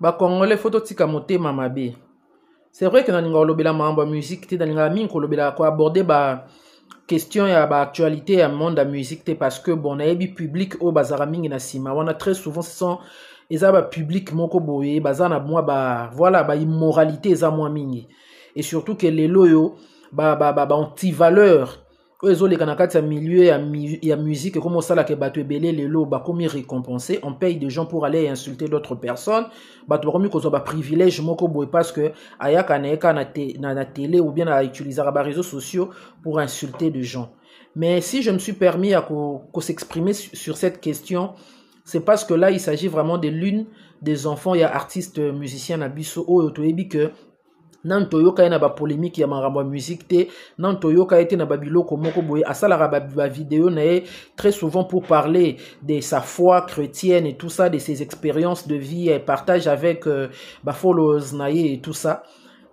bacongolais fo totika motema mabe c'est vrai ke nalingaka kolobela makambo ya musike te nalingaka mingi kolobela koaborde ba question ya baactualité ya monde ya musique te parce que bon nayebi public oyo bazalaka mingi na nsima wana très souvent ce sont eza bapublic moko boye baza na mwa ba voilà baimmoralité eza mwa mingi et surtout ke lelo oyo baantivaleur ba, ba, ba, oyo gens qui kati ya milieu ya, ya musique comme ça, bato ebele lelo bakomi récompensé on paye des gens pour aller insulter d'autres personnes On bakomi privilège privilège moko parce que ayaka a des gens na, te, na, na télé ou bien les réseaux sociaux pour insulter des gens mais si je me suis permis à m'exprimer s'exprimer sur, cette question c'est parce que là il s'agit vraiment de l'une des enfants Il y a artiste musicien na biso oyo que Nan toyoka ye polémique polémique ya musique te nan toyoka ye na babiloko moko boye asalaka vidéo na très souvent pour parler de sa foi chrétienne et tout ça de ses expériences de vie elle partage avec euh, ba followers et tout ça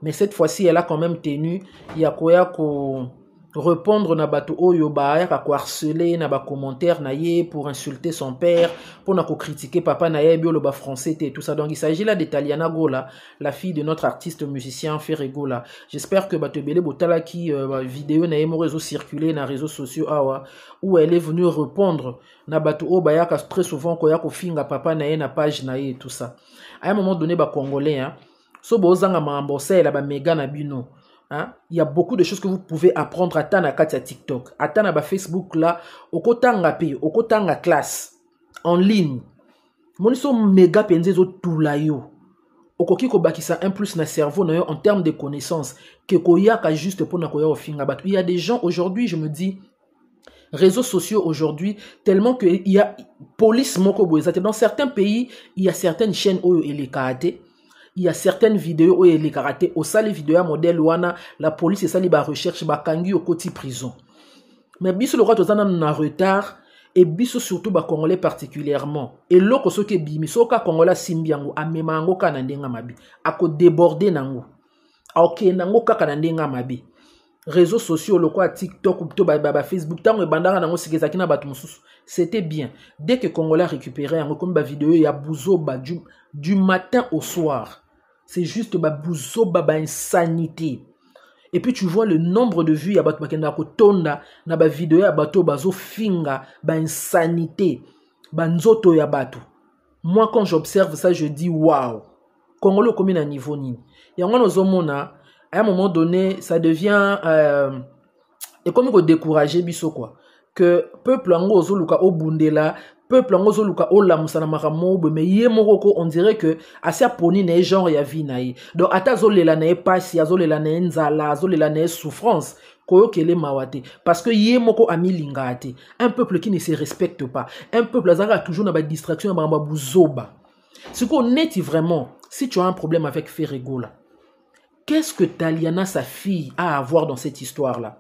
mais cette fois-ci elle a quand même tenu ya ko répondre na bato oyo à harceler na commentaire na ye pour insulter son père pour mpona critiquer papa na ye le ba français et tout ça donc il s'agit là d'Italiana gola la fille de notre artiste musicien Ferregola gola j'espère que bato ebele qui euh, bah, vidéo na ye réseau sur na réseaux sociaux awa ah où elle est venue répondre na bato oyo ka très souvent koya kofinga papa na ye na page na ye tout ça à un moment donné congolais hein, so bozanga makambo ba mega na bino Hein? Il y a beaucoup de choses que vous pouvez apprendre à Tana à TikTok. À Tana Facebook là, au pe, au classe, en ligne. Mon méga penzezo tout la yo. ko bakisa un plus na cerveau en termes de connaissances ke juste koya il y a des gens aujourd'hui je me dis réseaux sociaux aujourd'hui tellement que il y a police moko dans certains pays il y a certaines chaînes oyo les il y a certaines vidéos où il est au sali vidéo ya modèle wana la police esali ba recherche bakangi okoti prison mais biso lokola toza nanu na retard et biso surtout bah, congolais particulièrement eloko soki ebimi soki akongolais asimbi yango amema yango kaka na ndenge mabe déborder nango akokenda ah, yango kaka na ndenge réseaux sociaux lokola tiktok to bah, bah, Facebook tango ebandanga nango sika ezalaki na bato c'était bien dès que congolais arécupéré yango ekomi bavideo ya buzo djum, du matin au soir. C'est juste babouzo baba insanité. Et puis tu vois le nombre de vues ya bato bakenda kotonda na ba vidéo ya bato finga ba insanité, ba nzoto ya bato. Moi quand j'observe ça, je dis waouh. Congolais comme à niveau nini? Yango nozomona à un moment donné, ça devient euh, et comme décourager biso quoi. Que peuple ango au obundela peuple yango ola musana makambo mobwe me ye moko on dirait que asia poni na genre ya vie na donc ata azolela pas ye pasi azolela na ye nzala azolela na ye souffrance koyokelema mawate mawate. parce que ye moko ami lingate un peuple qui ne se respecte pas un peuple azalaka toujours na distraction ba makambo zoba. ce qu'on neti vraiment si tu as un problème avec là qu'est ce que taliana sa fille a à voir dans cette histoire là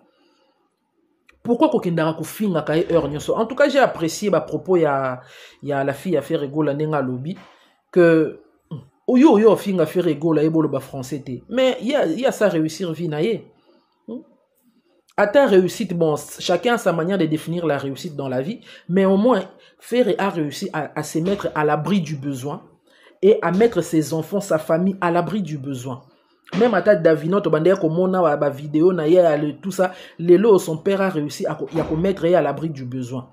pourquoi kokendaka a ye heure nyonso en tout cas j'ai apprécié propos ya, ya la fille fait fere la nenga lobby que mm, oyo oyo afinga fere egola ye boloba français mais il ça réussir vie réussir hmm? ta réussite bon chacun a sa manière de définir la réussite dans la vie mais au moins fere a réussi à, à se mettre à l'abri du besoin et à mettre ses enfants sa famille à l'abri du besoin même ata davino tobandaki komona bavideo na ye ya tout ça lelo son père a réussi ya komettre ye à l'abri du besoin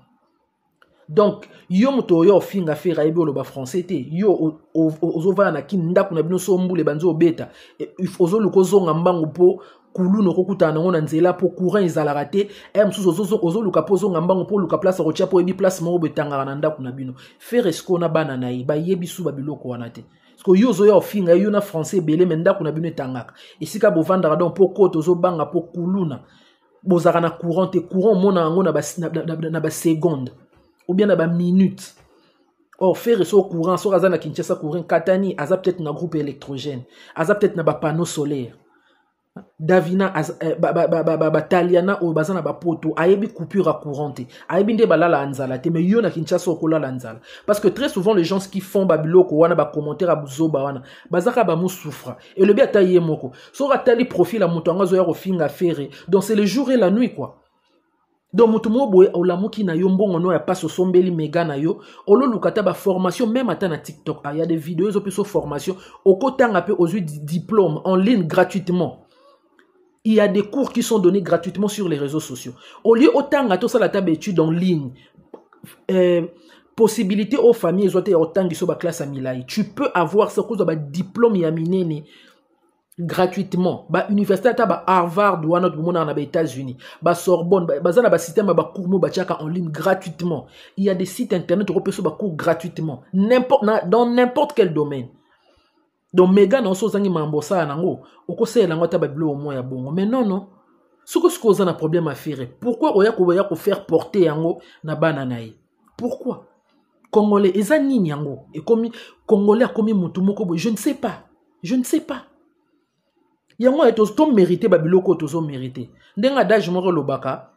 donc yo moto oyo ofinga fe rayebi oloba français te yo ozovanda na kini ndako na bino so mbula ebanzi obeta e, ozoluka ozonga mbangu mpo kuluna okokutana nango na nzela mpo courant ezalaka te e eh, mosusu ozoluka mpo ozonga mbango mpo oluka place akotia mpo oyebi place moko betangaka na ndako na bino feresco na bana na ye bayebi su babiloko wana te parceke yo ozoya ofinga yo na français ebele me ndako na bino etangaka esika bovandaka donc mpo kote ozobanga mpo kuluna bozalaka na courant te courant omona yango na basegonde ou bien na baminute or fere so courant soki aza na kinshasa courant katani aza peut-être na groupe électrogène aza peut-être na bapanneau solaire davina bataliana eh, ba, ba, ba, poto baza na bapoto ayebi coupure a courant ayebi balala Anzala, nzala te na kinshasa parce que très souvent les gens qui font babiloko wana ba à bozoba wana bazaka et elobi ata ye moko Sora tali profil ya moto yango azoya kofinga fere donc c'est le jour et la nuit quoi donc moto ou la na yo mbongo no ya yo, o mega na yo formation ata matin à ata na tiktok ah, ya de video ezopesa formation okotanga aux aux diplôme en ligne gratuitement il y a des cours qui sont donnés gratuitement sur les réseaux sociaux. Au lieu autant à tout ça la table étude en ligne, euh, possibilité aux familles et autant qui sont classe à Milai. Tu peux avoir ce cours de diplôme et gratuitement ba université à Harvard ou notre monde en États-Unis ba Sorbonne ba za système ba cours mo en ligne gratuitement il y a des sites internet où on peut se ba cours gratuitement n'importe dans n'importe quel domaine donc mega na biso ozangi mambo osala nango okosalela yango ata babiloko mwa ya bongo mais non soki soki oza na problème afire pourquoi oya koya kofaire porter yango na bana na bananaï? pourquoi congolais eza nini yango komi, congolais a komi moko bo. je ne sais pas je ne sais pas yango et aye tomérite babiloko oyo tozomérite ndenge adage l'obaka.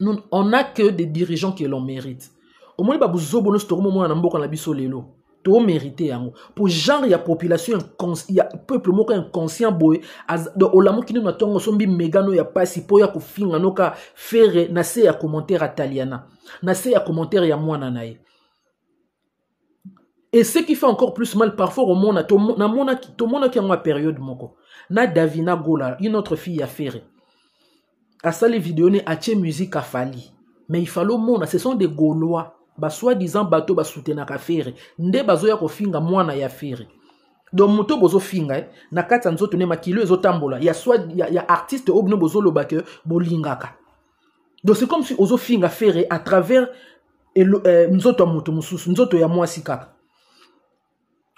Nous, on a que des dirigeants qui l'on mérite omoni babou nyonso tokomomona na mboka na biso lelo mérité yango hein. pour genre y a population a peuple moko nous inconscient boye olamuki nino na ntongo sombi megano ya mpasi pour ya kofinga noka fere na se ya commentaire ataliana na se a commentaire ya mwana na ye et ce qui fait encore plus mal parfois au monde omona qui a une période moko na davina gola une autre fille a fere les vidéos ne atie musique afali mais il ifali monde ce sont des gaulois baswidisant bato basutenaka fere nde bazoya kofinga mwana ya fere donc moto bozofinga eh, na kati ya nzoto nde makilo ezotambola ya, ya, ya artiste oyo bino bozoloba ke bolingaka donc c'est comme si ozofinga fere à travers elo, eh, nzoto ya moto mosusu nzoto ya mwasi kaka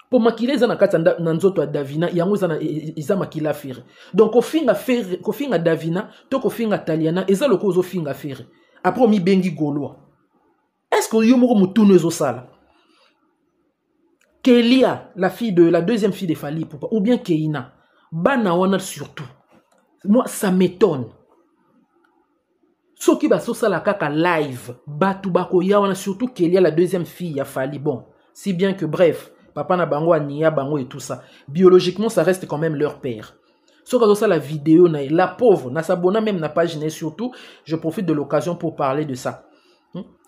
mpo makila eza na kati na nzoto ya davina yango eza, e, e, eza makila fere donc kofinga fere kofinga davina to kofinga taliana eza lokola ozofinga fere apres omibengi golois que yo kelia la fille de la deuxième fille de fali ou bien keina bana wana surtout moi ça m'étonne soki la kaka live bato ya wana surtout kelia la deuxième fille ya fali bon si bien que bref papa na bango ania bango et tout ça biologiquement ça reste quand même leur père soki la video na la pauvre na même na page surtout je profite de l'occasion pour parler de ça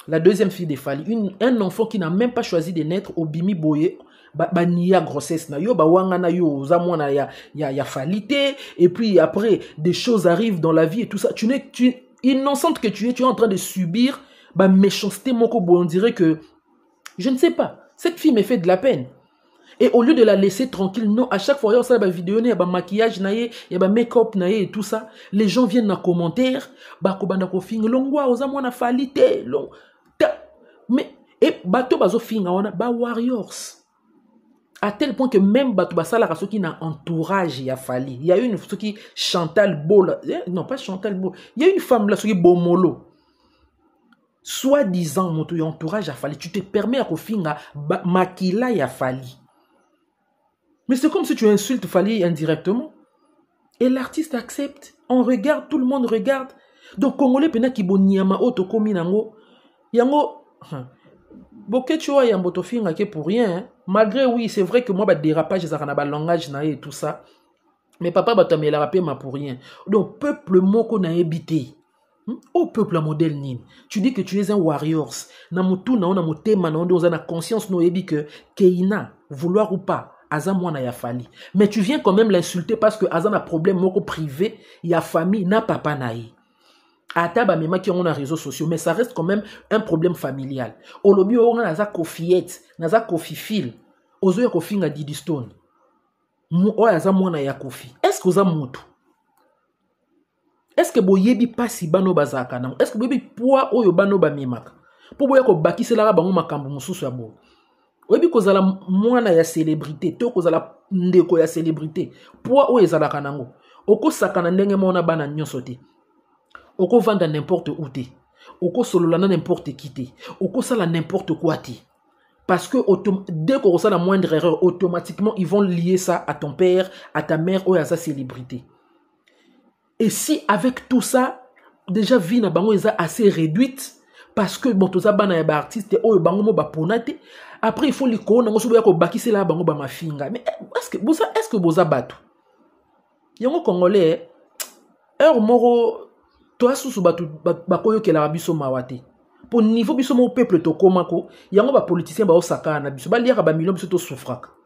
la deuxième fille des un enfant qui n'a même pas choisi de naître au Bimi Boye, grossesse na yo wanga na yo ya, ya, et puis après des choses arrivent dans la vie et tout ça tu n'es tu, innocente que tu es tu es en train de subir bah méchanceté mon on dirait que je ne sais pas cette fille me fait de la peine et au lieu de la laisser tranquille, non, à chaque fois, il y a des vidéo, il y a des maquillage il y a make-up, et tout ça. Les gens viennent en commentaire, bako bandako fing, longwa, osamwana falite, long. Mais, et bato bazo finga, on a ba warriors. À tel point que même bato basala ceux qui n'a entourage, il y a fali. Il y a une, ceux qui, Chantal Bola, eh, non, pas Chantal Bola, il y a une femme là, ceux qui, Bomolo soi-disant mon entourage a fallu tu te permets à kofinga y ya fali mais c'est comme si tu insultes Fali indirectement. Et l'artiste accepte. On regarde, tout le monde regarde. Donc, Congolais, pena ki auto komi nango. Yango, hein, boketchoa yambo tofinga ke pour rien. Hein. Malgré, oui, c'est vrai que moi, bah, dérapage, zaranaba, langage, nae, et tout ça. Mais papa, bah, la rapé, ma pour rien. Donc, peuple moko na Au hmm? Oh peuple à modèle tu dis que tu es un warriors. Namutu na on a na conscience no que Keina, vouloir ou pas, aza mwana ya fali mais tu viens quand même l'insulter parce que aza a problème moko privé ya famille na papa Ata ba ata ki a a réseaux sociaux mais ça reste quand même un problème familial olobi oyo oh, nga naza kofiete naza kofi fil ozoya kofinga didi stone oyo oh, aza mwana ya kofi que oza motu estce boyebi mpasi bana oyo bazalaka nango estce boyebi poids oyo bana Pour bamemaka mpo boya kobakiselaka bango makambo mosusu ya bo oyebi kozala mwana ya celebrité to kozala ndeko ya celebrité poids oyo ezalaka nango okosakana ndenge mwana bana nyonso te okovanda n'importe ou te okosolola na n'importe qui te okosala n'importe quoi te Parce que dès que ressent la moindre erreur, automatiquement, ils vont lier ça à ton père, à ta mère ou à sa célébrité. Et si avec tout ça, déjà, vie na bango est assez réduite, parce que bon, tout ça, bana artiste, oh, bango mo ponate. après il faut likolo nango soki boya kobakisela bango bamafinga mais eh, estce que boza bato yango congolais eh, heure moko toya susu bato bakoyokelaka biso mawa te mpo niveau biso moko peuple tokomako yango bapoliticien baosakana na biso baliaka bamillion biso tosufraka